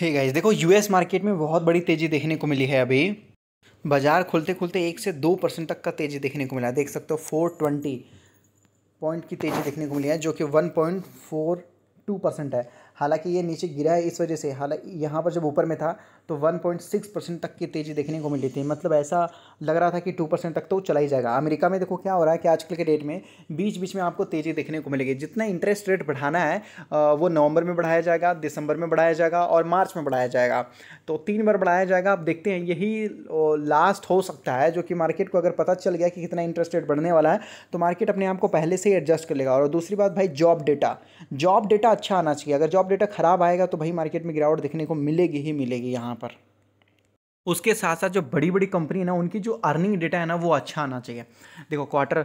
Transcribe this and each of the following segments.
हे guys देखो US market में बहुत बड़ी तेज़ी देखने को मिली है अभी बाजार खुलते खुलते एक से दो परसेंट तक का तेज़ी देखने को मिला देख सकते हो फोर ट्वेंटी पॉइंट की तेज़ी देखने को मिली है जो कि one point four two percent है हालांकि ये नीचे गिरा है इस वजह से हालांकि यहाँ पर जब ऊपर में था तो 1.6 परसेंट तक की तेज़ी देखने को मिली थी मतलब ऐसा लग रहा था कि 2 परसेंट तक तो चला ही जाएगा अमेरिका में देखो क्या हो रहा है कि आजकल के डेट में बीच बीच में आपको तेज़ी देखने को मिलेगी जितना इंटरेस्ट रेट बढ़ाना है वो नवंबर में बढ़ाया जाएगा दिसंबर में बढ़ाया जाएगा और मार्च में बढ़ाया जाएगा तो तीन बार बढ़ाया जाएगा आप देखते हैं यही लास्ट हो सकता है जो कि मार्केट को अगर पता चल गया कि कितना इंटरेस्ट रेट बढ़ने वाला है तो मार्केट अपने आप को पहले से ही एडजस्ट कर लेगा और दूसरी बात भाई जॉब डेटा जॉब डेटा अच्छा आना चाहिए अगर जॉब डेटा ख़राब आएगा तो भाई मार्केट में गिरावट देखने को मिलेगी ही मिलेगी यहाँ पर उसके साथ साथ जो बड़ी बड़ी कंपनी है ना उनकी जो अर्निंग डेटा है ना वो अच्छा आना चाहिए देखो क्वार्टर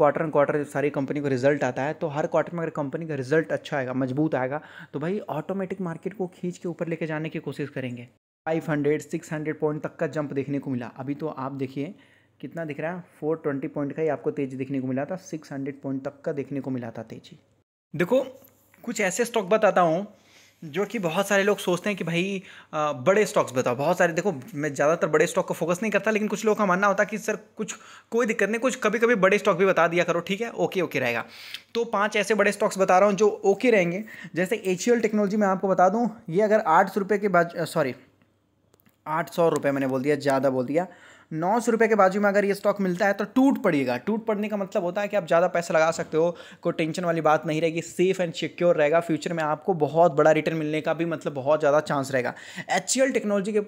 क्वार्टर एंड क्वार्टर सारी कंपनी को रिजल्ट आता है तो हर क्वार्टर में अगर कंपनी का रिजल्ट अच्छा आएगा मजबूत आएगा तो भाई ऑटोमेटिक मार्केट को खींच के ऊपर लेके जाने की कोशिश करेंगे five hundred six hundred point तक का जंप देखने को मिला अभी तो आप देखिए कितना दिख रहा है फोर ट्वेंटी पॉइंट का ही आपको तेजी देखने को मिला था सिक्स हंड्रेड पॉइंट तक का देखने को मिला था तेजी देखो कुछ ऐसे स्टॉक बताता हूँ जो कि बहुत सारे लोग सोचते हैं कि भाई बड़े स्टॉक्स बताओ बहुत सारे देखो मैं ज़्यादातर बड़े स्टॉक को फोकस नहीं करता लेकिन कुछ लोगों का मानना होता कि सर कुछ कोई दिक्कत नहीं कुछ कभी कभी बड़े स्टॉक भी बता दिया करो ठीक है ओके ओके रहेगा तो पांच ऐसे बड़े स्टॉक्स बता रहा हूँ जो ओके रहेंगे जैसे एच टेक्नोलॉजी मैं आपको बता दूँ ये अगर आठ सौ रुपये के बाद सॉरी आठ सौ रुपये मैंने बोल दिया ज़्यादा बोल दिया नौ सौ रुपये के बाजू में अगर ये स्टॉक मिलता है तो टूट पड़ेगा टूट पड़ने का मतलब होता है कि आप ज़्यादा पैसा लगा सकते हो कोई टेंशन वाली बात नहीं रहेगी सेफ एंड सिक्योर रहेगा फ्यूचर में आपको बहुत बड़ा रिटर्न मिलने का भी मतलब बहुत ज़्यादा चांस रहेगा एच टेक्नोलॉजी के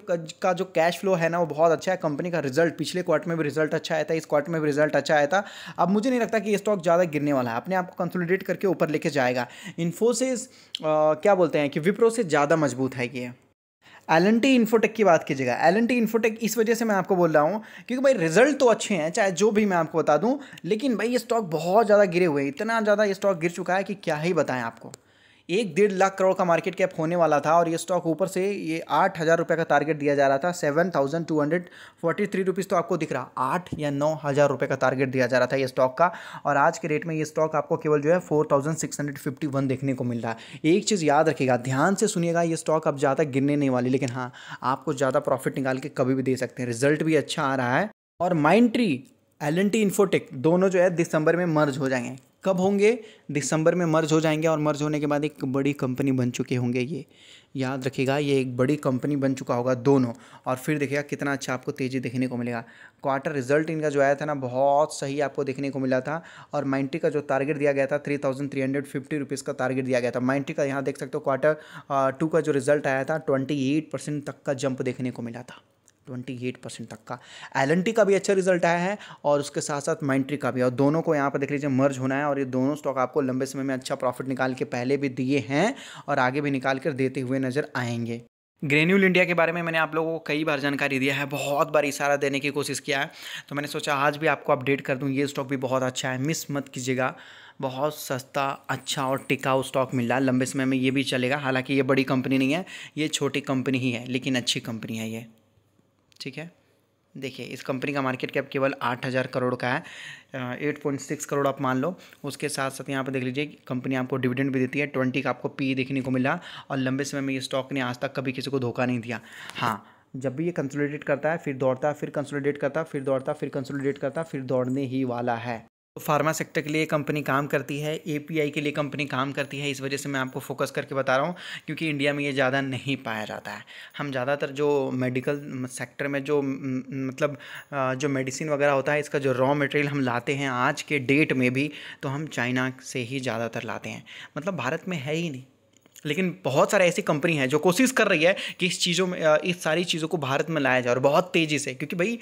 का जो कैश फ्लो है ना वो बहुत अच्छा है कंपनी का रिजल्ट पिछले क्वार्टर में भी रिजल्ट अच्छा आया था इस क्वार्टर में भी रिजल्ट अच्छा आया था अब मुझे नहीं लगता कि ये स्टॉक ज़्यादा गिरने वाला है अपने आप को कंसोलिडेट करके ऊपर लेके जाएगा इन्फोसिस क्या बोलते हैं कि विप्रो से ज़्यादा मजबूत है ये एल एन टी इन्फोटेक की बात कीजिएगा एल एन टी इन्फोटेक इस वजह से मैं आपको बोल रहा हूँ क्योंकि भाई रिजल्ट तो अच्छे हैं चाहे जो भी मैं आपको बता दूँ लेकिन भाई ये स्टॉक बहुत ज़्यादा गिरे हुए हैं इतना ज़्यादा ये स्टॉक गिर चुका है कि क्या ही बताएं आपको एक डेढ़ लाख करोड़ का मार्केट कैप होने वाला था और ये स्टॉक ऊपर से ये आठ हज़ार रुपये का टारगेट दिया जा रहा था seven thousand two hundred forty three rupees तो आपको दिख रहा आठ या नौ हज़ार रुपये का टारगेट दिया जा रहा था ये स्टॉक का और आज के रेट में ये स्टॉक आपको केवल जो है four thousand six hundred fifty one देखने को मिल रहा है एक चीज़ याद रखिएगा ध्यान से सुनिएगा ये स्टॉक अब ज़्यादा गिरने नहीं वाली लेकिन हाँ आपको ज़्यादा प्रॉफिट निकाल के कभी भी दे सकते हैं रिजल्ट भी अच्छा आ रहा है और Mindtree L N T Infotech दोनों जो है दिसंबर में मर्ज हो जाएंगे कब होंगे दिसंबर में मर्ज हो जाएंगे और मर्ज होने के बाद एक बड़ी कंपनी बन चुके होंगे ये याद रखिएगा ये एक बड़ी कंपनी बन चुका होगा दोनों और फिर देखिएगा कितना अच्छा आपको तेज़ी देखने को मिलेगा क्वार्टर रिजल्ट इनका जो आया था ना बहुत सही आपको देखने को मिला था और माइंटी का जो टारगेट दिया गया था three thousand three hundred fifty rupees का टारगेट दिया गया था माइंटी का यहाँ देख सकते हो क्वार्टर टू का जो रिजल्ट आया था ट्वेंटी एट परसेंट तक का जंप देखने को मिला था ट्वेंटी एट परसेंट तक का एल का भी अच्छा रिजल्ट आया है और उसके साथ साथ माइंट्री का भी और दोनों को यहाँ पर देख लीजिए मर्ज होना है और ये दोनों स्टॉक आपको लंबे समय में अच्छा प्रॉफिट निकाल के पहले भी दिए हैं और आगे भी निकाल कर देते हुए नज़र आएंगे ग्रेन्यूल इंडिया के बारे में मैंने आप लोगों को कई बार जानकारी दिया है बहुत बार इशारा देने की कोशिश किया है तो मैंने सोचा आज भी आपको अपडेट कर दूँ ये स्टॉक भी बहुत अच्छा है मिस मत कीजिएगा बहुत सस्ता अच्छा और टिकाऊ स्टॉक मिल रहा है लंबे समय में ये भी चलेगा हालांकि ये बड़ी कंपनी नहीं है ये छोटी कंपनी ही है लेकिन अच्छी कंपनी है ये ठीक है देखिए इस कंपनी का मार्केट कैप केवल आठ हज़ार करोड़ का है एट पॉइंट सिक्स करोड़ आप मान लो उसके साथ साथ यहाँ पर देख लीजिए कंपनी आपको डिविडेंड भी देती है ट्वेंटी का आपको पी e देखने को मिला और लंबे समय में ये स्टॉक ने आज तक कभी किसी को धोखा नहीं दिया हाँ जब भी ये कंसोलिडेट करता है फिर दौड़ता फिर कंसोलिडेट करता फिर दौड़ता फिर कंसोलिडेट करता फिर दौड़ने ही वाला है फार्मा तो सेक्टर के लिए कंपनी काम करती है एपीआई के लिए कंपनी काम करती है इस वजह से मैं आपको फोकस करके बता रहा हूँ क्योंकि इंडिया में ये ज़्यादा नहीं पाया जाता है हम ज़्यादातर जो मेडिकल सेक्टर में जो मतलब जो मेडिसिन वगैरह होता है इसका जो रॉ मटेरियल हम लाते हैं आज के डेट में भी तो हम चाइना से ही ज़्यादातर लाते हैं मतलब भारत में है ही नहीं लेकिन बहुत सारे ऐसी कंपनी हैं जो कोशिश कर रही है कि इस चीज़ों में इस सारी चीज़ों को भारत में लाया जाए और बहुत तेज़ी से क्योंकि भाई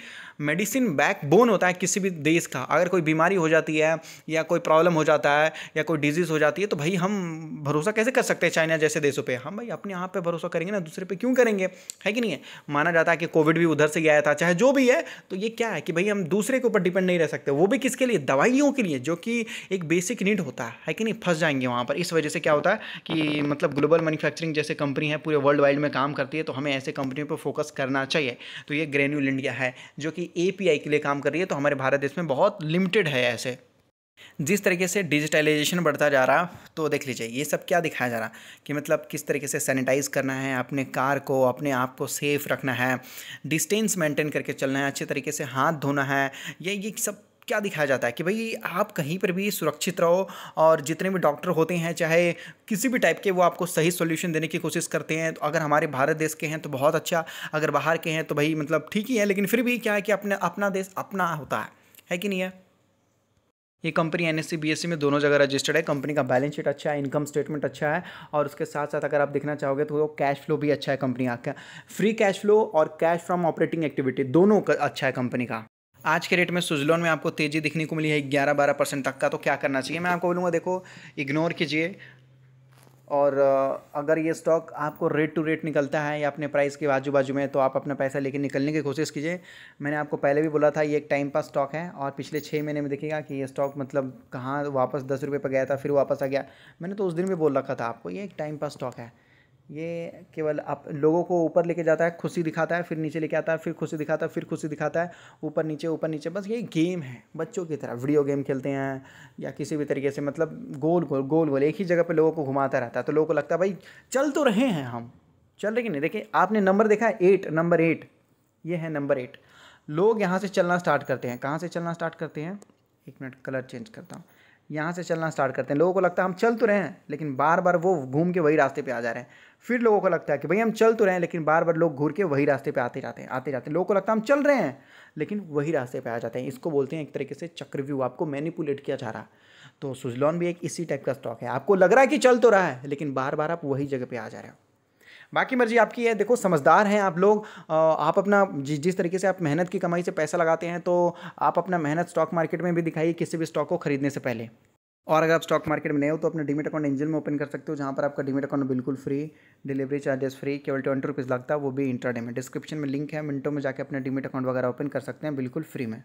मेडिसिन बैकबोन होता है किसी भी देश का अगर कोई बीमारी हो जाती है या कोई प्रॉब्लम हो जाता है या कोई डिजीज़ हो जाती है तो भाई हम भरोसा कैसे कर सकते हैं चाइना जैसे देशों पर हम भाई अपने आप पर भरोसा करेंगे ना दूसरे पर क्यों करेंगे है कि नहीं है माना जाता है कि कोविड भी उधर से ही आया था चाहे जो भी है तो ये क्या है कि भाई हम दूसरे के ऊपर डिपेंड नहीं रह सकते वो भी किसके लिए दवाइयों के लिए जो कि एक बेसिक नीड होता है कि नहीं फंस जाएंगे वहाँ पर इस वजह से क्या होता है कि मतलब मतलब ग्लोबल मैन्युफैक्चरिंग जैसे कंपनी है पूरे वर्ल्ड वाइड में काम करती है तो हमें ऐसे कंपनियों पर फोकस करना चाहिए तो ये ग्रेन्यूल इंडिया है जो कि ए के लिए काम कर रही है तो हमारे भारत देश में बहुत लिमिटेड है ऐसे जिस तरीके से डिजिटलाइजेशन बढ़ता जा रहा तो देख लीजिए ये सब क्या दिखाया जा रहा कि मतलब किस तरीके से सैनिटाइज करना है अपने कार को अपने आप को सेफ रखना है डिस्टेंस मेंटेन करके चलना है अच्छे तरीके से हाथ धोना है ये ये सब क्या दिखाया जाता है कि भाई आप कहीं पर भी सुरक्षित रहो और जितने भी डॉक्टर होते हैं चाहे किसी भी टाइप के वो आपको सही सोल्यूशन देने की कोशिश करते हैं तो अगर हमारे भारत देश के हैं तो बहुत अच्छा अगर बाहर के हैं तो भाई मतलब ठीक ही है लेकिन फिर भी क्या है कि अपना अपना देश अपना होता है है कि नहीं है ये कंपनी एन एस में दोनों जगह रजिस्टर्ड है कंपनी का बैलेंस शीट अच्छा है इनकम स्टेटमेंट अच्छा है और उसके साथ साथ अगर आप देखना चाहोगे तो कैश फ्लो भी अच्छा है कंपनी का फ्री कैश फ्लो और कैश फ्रॉम ऑपरेटिंग एक्टिविटी दोनों अच्छा है कंपनी का आज के रेट में सुजलोन में आपको तेज़ी दिखने को मिली है ग्यारह बारह परसेंट तक का तो क्या करना चाहिए मैं आपको बोलूँगा देखो इग्नोर कीजिए और अगर ये स्टॉक आपको रेट टू रेट निकलता है या अपने प्राइस के बाजू बाजू में तो आप अपना पैसा लेके निकलने की कोशिश कीजिए मैंने आपको पहले भी बोला था ये एक टाइम पास स्टॉक है और पिछले छः महीने में देखिएगा कि ये स्टॉक मतलब कहाँ वापस दस रुपये पर गया था फिर वापस आ गया मैंने तो उस दिन भी बोल रखा था आपको ये एक टाइम पास स्टॉक है ये केवल आप लोगों को ऊपर लेके जाता है खुशी दिखाता है फिर नीचे लेके आता है फिर खुशी दिखाता है फिर खुशी दिखाता है ऊपर नीचे ऊपर नीचे बस ये गेम है बच्चों की तरह वीडियो गेम खेलते हैं या किसी भी तरीके से मतलब गोल गोल गोल गोल एक ही जगह पे लोगों को घुमाता रहता है तो लोगों को लगता है भाई चल तो रहे हैं हम चल रहे कि नहीं देखिए आपने नंबर देखा है एट नंबर एट ये है नंबर एट लोग यहाँ से चलना स्टार्ट करते हैं कहाँ से चलना स्टार्ट करते हैं एक मिनट कलर चेंज करता हूँ यहाँ से चलना स्टार्ट करते हैं लोगों को लगता है हम चल तो रहे हैं लेकिन बार बार वो घूम के वही रास्ते पे आ जा रहे हैं फिर लोगों को लगता है कि भाई हम चल तो रहे हैं लेकिन बार बार लोग घूर के वही रास्ते पे आते जाते हैं आते जाते हैं लोगों को लगता है हम चल रहे हैं लेकिन वही रास्ते पे आ जाते हैं इसको बोलते हैं एक तरीके से चक्रव्यू आपको मैनिपुलेट किया जा रहा तो सुजलॉन भी एक इसी टाइप का स्टॉक है आपको लग रहा है कि चल तो रहा है लेकिन बार बार आप वही जगह पर आ जा रहे हो बाकी मर्जी आपकी है देखो समझदार हैं आप लोग आप अपना जि, जिस तरीके से आप मेहनत की कमाई से पैसा लगाते हैं तो आप अपना मेहनत स्टॉक मार्केट में भी दिखाइए किसी भी स्टॉक को खरीदने से पहले और अगर आप स्टॉक मार्केट में नए हो तो अपने डिमिट अकाउंट इंजन में ओपन कर सकते हो जहाँ पर आपका डिमिट अकाउंट बिल्कुल फ्री डिलीवरी चार्जेस फ्री केवल ट्वेंटी रुपीज़ लगता है वो भी इंटरडे में डिस्क्रिप्शन में लिंक है मिनटों में जाकर अपने डिमिट अकाउंट वगैरह ओपन कर सकते हैं बिल्कुल फ्री में